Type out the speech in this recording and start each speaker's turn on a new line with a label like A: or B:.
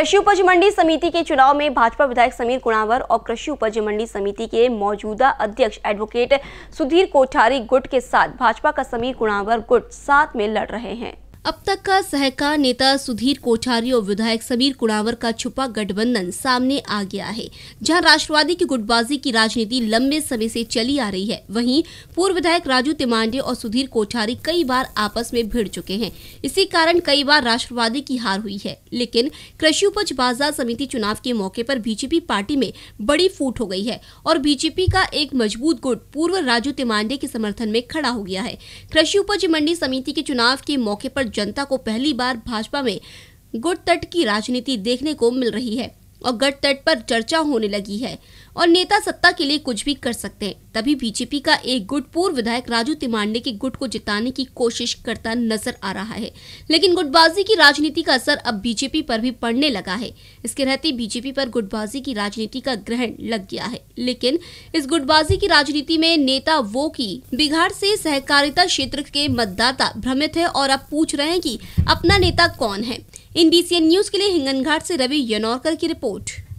A: कृषि उपज मंडी समिति के चुनाव में भाजपा विधायक समीर कुणावर और कृषि उपज मंडी समिति के मौजूदा अध्यक्ष एडवोकेट सुधीर कोठारी गुट के साथ भाजपा का समीर कुणावर गुट साथ में लड़ रहे हैं अब तक का सहकार नेता सुधीर कोठारी और विधायक समीर कुणावर का छुपा गठबंधन सामने आ गया है जहां राष्ट्रवादी की गुटबाजी की राजनीति लंबे समय से चली आ रही है वहीं पूर्व विधायक राजू तिमांडे और सुधीर कोठारी कई बार आपस में भिड़ चुके हैं इसी कारण कई बार राष्ट्रवादी की हार हुई है लेकिन कृषि उपज बाजार समिति चुनाव के मौके पर बीजेपी पार्टी में बड़ी फूट हो गई है और बीजेपी का एक मजबूत गुट पूर्व राजू तिमांडे के समर्थन में खड़ा हो गया है कृषि उपज मंडी समिति के चुनाव के मौके पर जनता को पहली बार भाजपा में गुट तट की राजनीति देखने को मिल रही है और गट तट पर चर्चा होने लगी है और नेता सत्ता के लिए कुछ भी कर सकते हैं तभी बीजेपी का एक गुट पूर्व विधायक राजू तिमांडे के गुट को जिताने की कोशिश करता नजर आ रहा है लेकिन गुटबाजी की राजनीति का असर अब बीजेपी पर भी पड़ने लगा है इसके रहते बीजेपी पर गुटबाजी की राजनीति का ग्रहण लग गया है लेकिन इस गुटबाजी की राजनीति में नेता वो की बिहार से सहकारिता क्षेत्र के मतदाता भ्रमित है और अब पूछ रहे हैं की अपना नेता कौन है इन बीसीएन न्यूज के लिए हिंगनघाट से रवि यनौरकर की रिपोर्ट